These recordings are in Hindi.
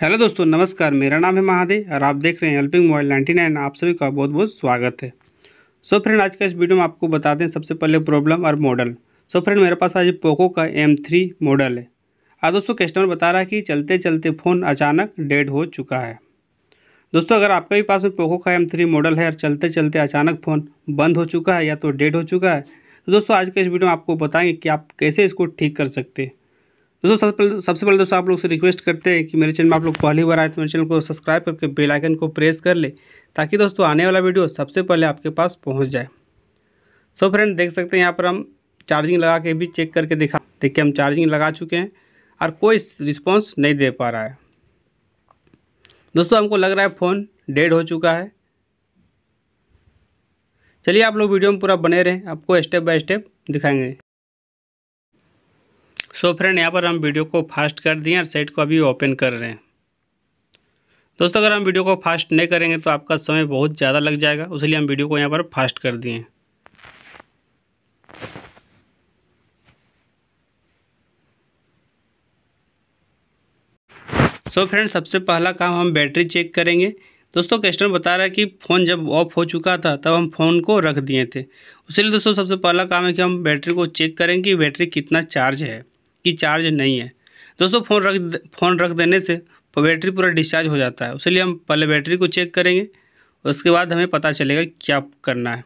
हेलो दोस्तों नमस्कार मेरा नाम है महादेव और आप देख रहे हैं हेल्पिंग मोबाइल नाइन्टी नाइन आप सभी का बहुत बहुत स्वागत है सो so फ्रेंड आज का इस वीडियो में आपको बताते हैं सबसे पहले प्रॉब्लम और मॉडल सो so फ्रेंड मेरे पास आज पोको का एम थ्री मॉडल है आज हाँ दोस्तों कस्टमर बता रहा है कि चलते चलते फ़ोन अचानक डेड हो चुका है दोस्तों अगर आपके भी पास में पोको का एम थ्री मॉडल है और चलते चलते अचानक फ़ोन बंद हो चुका है या तो डेड हो चुका है तो दोस्तों आज के इस वीडियो में आपको बताएंगे कि आप कैसे इसको ठीक कर सकते हैं तो दोस्तों सबसे पहले सबसे पहले दोस्तों आप लोग से रिक्वेस्ट करते हैं कि मेरे चैनल में आप लोग पहली बार आए तो मेरे चैनल को सब्सक्राइब करके बेल आइकन को प्रेस कर ले ताकि दोस्तों आने वाला वीडियो सबसे पहले आपके पास पहुंच जाए सो so फ्रेंड देख सकते हैं यहाँ पर हम चार्जिंग लगा के भी चेक करके दिखा देखिए हम चार्जिंग लगा चुके हैं और कोई रिस्पॉन्स नहीं दे पा रहा है दोस्तों हमको लग रहा है फ़ोन डेड हो चुका है चलिए आप लोग वीडियो में पूरा बने रहें आपको स्टेप बाय स्टेप दिखाएंगे सो फ्रेंड यहाँ पर हम वीडियो को फास्ट कर दिए और साइट को अभी ओपन कर रहे हैं दोस्तों अगर हम वीडियो को फास्ट नहीं करेंगे तो आपका समय बहुत ज़्यादा लग जाएगा इसलिए हम वीडियो को यहाँ पर फास्ट कर दिए सो so फ्रेंड सबसे पहला काम हम बैटरी चेक करेंगे दोस्तों कस्टमर बता रहा है कि फ़ोन जब ऑफ हो चुका था तब हम फ़ोन को रख दिए थे उसी दोस्तों सबसे पहला काम है कि हम बैटरी को चेक करेंगे कि बैटरी कितना चार्ज है कि चार्ज नहीं है दोस्तों फ़ोन रख फ़ोन रख देने से बैटरी पूरा डिस्चार्ज हो जाता है उसलिए हम पहले बैटरी को चेक करेंगे उसके बाद हमें पता चलेगा क्या करना है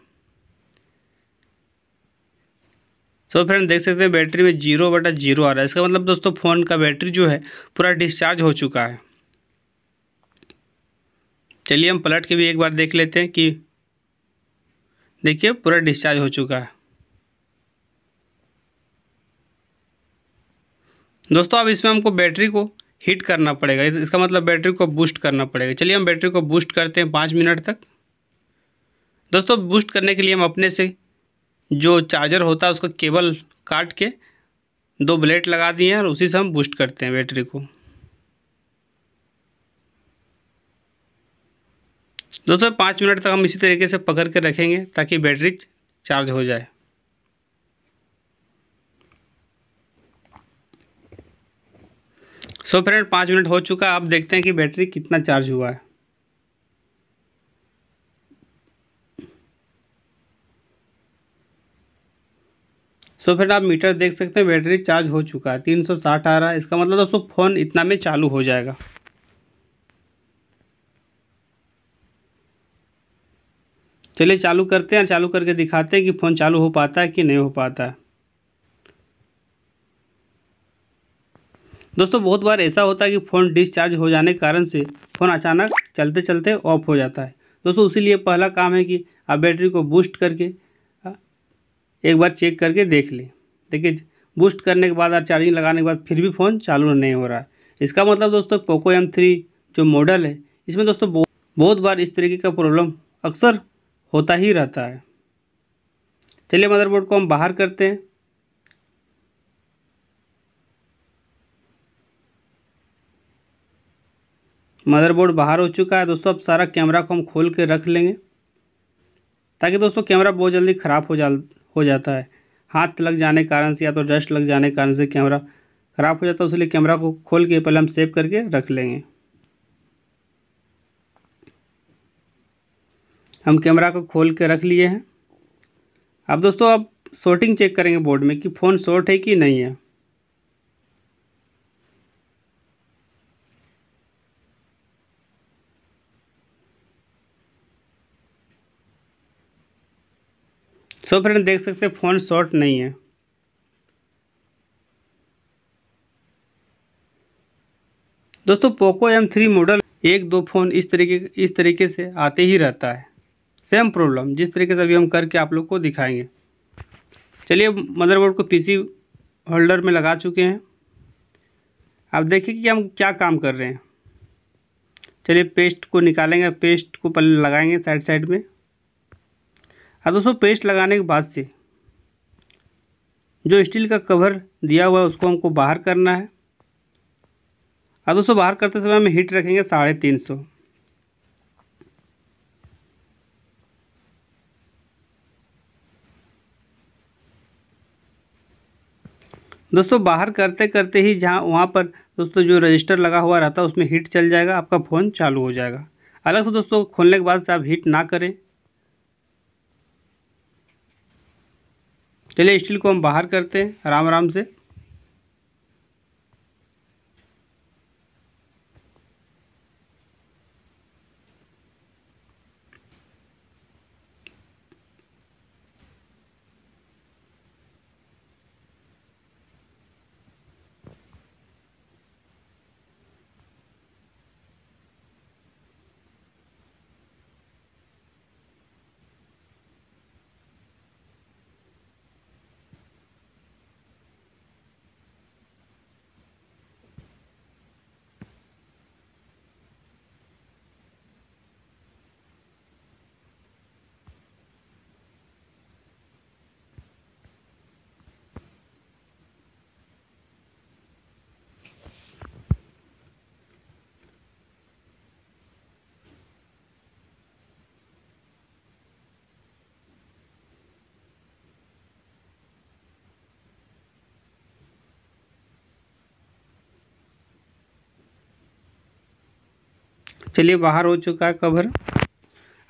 सो so फ्रेंड देख सकते हैं बैटरी में जीरो बटा जीरो आ रहा है इसका मतलब दोस्तों फ़ोन का बैटरी जो है पूरा डिस्चार्ज हो चुका है चलिए हम पलट के भी एक बार देख लेते हैं कि देखिए पूरा डिस्चार्ज हो चुका है दोस्तों अब इसमें हमको बैटरी को हीट करना पड़ेगा इसका मतलब बैटरी को बूस्ट करना पड़ेगा चलिए हम बैटरी को बूस्ट करते हैं पाँच मिनट तक दोस्तों बूस्ट करने के लिए हम अपने से जो चार्जर होता है उसका केबल काट के दो ब्लेड लगा दिए हैं और उसी से हम बूस्ट करते हैं बैटरी को दोस्तों पाँच मिनट तक हम इसी तरीके से पकड़ के रखेंगे ताकि बैटरी चार्ज हो जाए सो फ्रेंड पाँच मिनट हो चुका अब देखते हैं कि बैटरी कितना चार्ज हुआ है सो so, फ्रेंड आप मीटर देख सकते हैं बैटरी चार्ज हो चुका है तीन सौ साठ आ रहा है इसका मतलब दोस्तों फ़ोन इतना में चालू हो जाएगा चलिए चालू करते हैं चालू करके दिखाते हैं कि फ़ोन चालू हो पाता है कि नहीं हो पाता है दोस्तों बहुत बार ऐसा होता है कि फ़ोन डिस्चार्ज हो जाने के कारण से फ़ोन अचानक चलते चलते ऑफ हो जाता है दोस्तों उसी लिए पहला काम है कि आप बैटरी को बूस्ट करके एक बार चेक करके देख लें देखिए बूस्ट करने के बाद और चार्जिंग लगाने के बाद फिर भी फ़ोन चालू नहीं हो रहा है इसका मतलब दोस्तों पोको एम थ्री जो मॉडल है इसमें दोस्तों बहुत बार इस तरीके का प्रॉब्लम अक्सर होता ही रहता है चलिए मदरबोर्ड को हम बाहर करते हैं मदरबोर्ड बाहर हो चुका है दोस्तों अब सारा कैमरा को हम खोल के रख लेंगे ताकि दोस्तों कैमरा बहुत जल्दी ख़राब हो जा हो जाता है हाथ लग जाने के कारण से या तो डस्ट लग जाने के कारण से कैमरा ख़राब हो जाता है उसलिए कैमरा को खोल के पहले हम सेव करके रख लेंगे हम कैमरा को खोल के रख लिए हैं अब दोस्तों अब शॉर्टिंग चेक करेंगे बोर्ड में कि फ़ोन शॉर्ट है कि नहीं है सो फ्रेंड देख सकते हैं फ़ोन शॉर्ट नहीं है दोस्तों पोको एम थ्री मॉडल एक दो फ़ोन इस तरीके इस तरीके से आते ही रहता है सेम प्रॉब्लम जिस तरीके से अभी हम करके आप लोग को दिखाएंगे चलिए मदरबोर्ड को पीसी होल्डर में लगा चुके हैं अब देखिए कि हम क्या काम कर रहे हैं चलिए पेस्ट को निकालेंगे पेस्ट को पहले लगाएंगे साइड साइड में अब हाँ, दोस्तों पेस्ट लगाने के बाद से जो स्टील का कवर दिया हुआ है उसको हमको बाहर करना है अब हाँ, दोस्तों बाहर करते समय हम हीट रखेंगे साढ़े तीन सौ दोस्तों बाहर करते करते ही जहाँ वहाँ पर दोस्तों जो रजिस्टर लगा हुआ रहता है उसमें हीट चल जाएगा आपका फ़ोन चालू हो जाएगा अलग से दोस्तों खोलने के बाद से आप हीट ना करें चलिए स्टील को हम बाहर करते हैं आराम आराम से चलिए बाहर हो चुका है कवर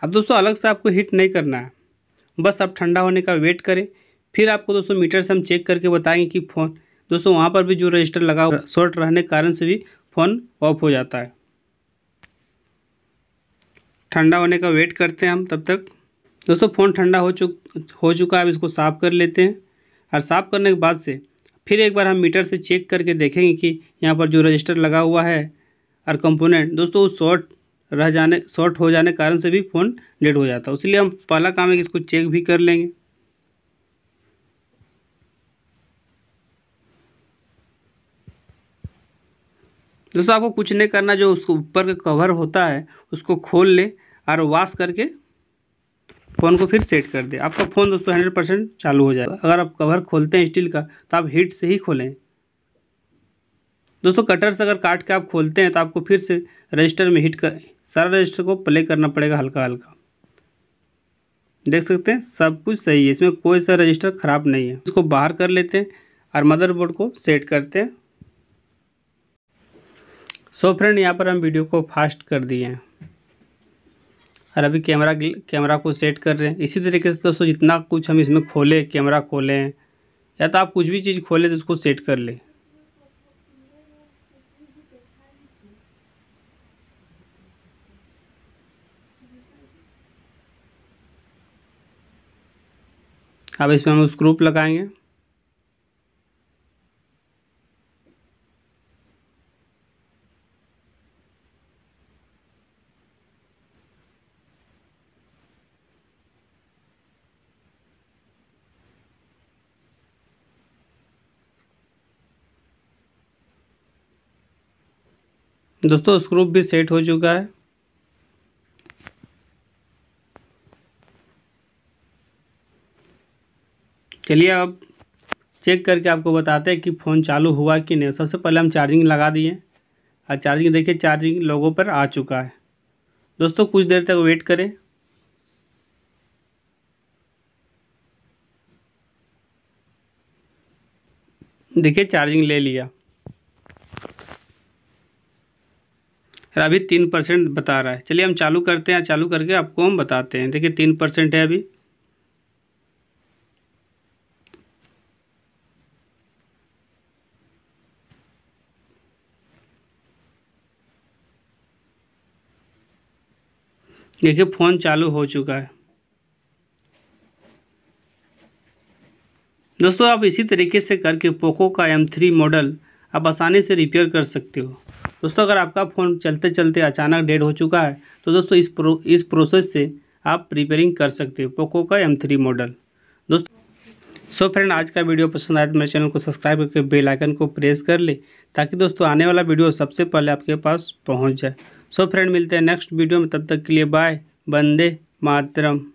अब दोस्तों अलग से आपको हीट नहीं करना है बस आप ठंडा होने का वेट करें फिर आपको दोस्तों मीटर से हम चेक करके बताएंगे कि फ़ोन दोस्तों वहाँ पर भी जो रजिस्टर लगा शॉर्ट रहने के कारण से भी फ़ोन ऑफ हो जाता है ठंडा होने का वेट करते हैं हम तब तक दोस्तों फ़ोन ठंडा हो चुक हो चुका है अब इसको साफ़ कर लेते हैं और साफ़ करने के बाद से फिर एक बार हम मीटर से चेक करके देखेंगे कि यहाँ पर जो रजिस्टर लगा हुआ है और कंपोनेंट दोस्तों वो शॉर्ट रह जाने शॉर्ट हो जाने कारण से भी फ़ोन डेड हो जाता है इसलिए हम पहला काम है कि इसको चेक भी कर लेंगे दोस्तों आपको कुछ नहीं करना जो उसको ऊपर का कवर होता है उसको खोल ले और वॉश करके फ़ोन को फिर सेट कर दे आपका फ़ोन दोस्तों हंड्रेड परसेंट चालू हो जाएगा अगर आप कवर खोलते हैं स्टील का तो आप हीट से ही खोलें दोस्तों कटर से अगर काट के आप खोलते हैं तो आपको फिर से रजिस्टर में हिट कर सारा रजिस्टर को प्ले करना पड़ेगा हल्का हल्का देख सकते हैं सब कुछ सही है इसमें कोई सा रजिस्टर ख़राब नहीं है इसको बाहर कर लेते हैं और मदरबोर्ड को सेट करते हैं सो फ्रेंड यहाँ पर हम वीडियो को फास्ट कर दिए हैं और अभी कैमरा कैमरा को सेट कर रहे हैं इसी तरीके से दोस्तों जितना कुछ हम इसमें खोलें कैमरा खोलें या तो आप कुछ भी चीज़ खोलें तो उसको सेट कर लें अब इसमें हम स्क्रूप लगाएंगे दोस्तों स्क्रूप भी सेट हो चुका है चलिए अब चेक करके आपको बताते हैं कि फ़ोन चालू हुआ कि नहीं सबसे पहले हम चार्जिंग लगा दिए और चार्जिंग देखिए चार्जिंग लोगों पर आ चुका है दोस्तों कुछ देर तक वेट करें देखिए चार्जिंग ले लिया अभी तीन परसेंट बता रहा है चलिए हम चालू करते हैं चालू करके आपको हम बताते हैं देखिए तीन परसेंट है अभी देखिए फ़ोन चालू हो चुका है दोस्तों आप इसी तरीके से करके पोको का एम थ्री मॉडल आप आसानी से रिपेयर कर सकते हो दोस्तों अगर आपका फ़ोन चलते चलते अचानक डेड हो चुका है तो दोस्तों इस प्रो इस प्रोसेस से आप रिपेयरिंग कर सकते हो पोको का एम थ्री मॉडल दोस्तों सो फ्रेंड आज का वीडियो पसंद आए तो मेरे चैनल को सब्सक्राइब करके बेल आइकन को प्रेस कर ले ताकि दोस्तों आने वाला वीडियो सबसे पहले आपके पास पहुँच जाए सो फ्रेंड मिलते हैं नेक्स्ट वीडियो में तब तक के लिए बाय बंदे मातरम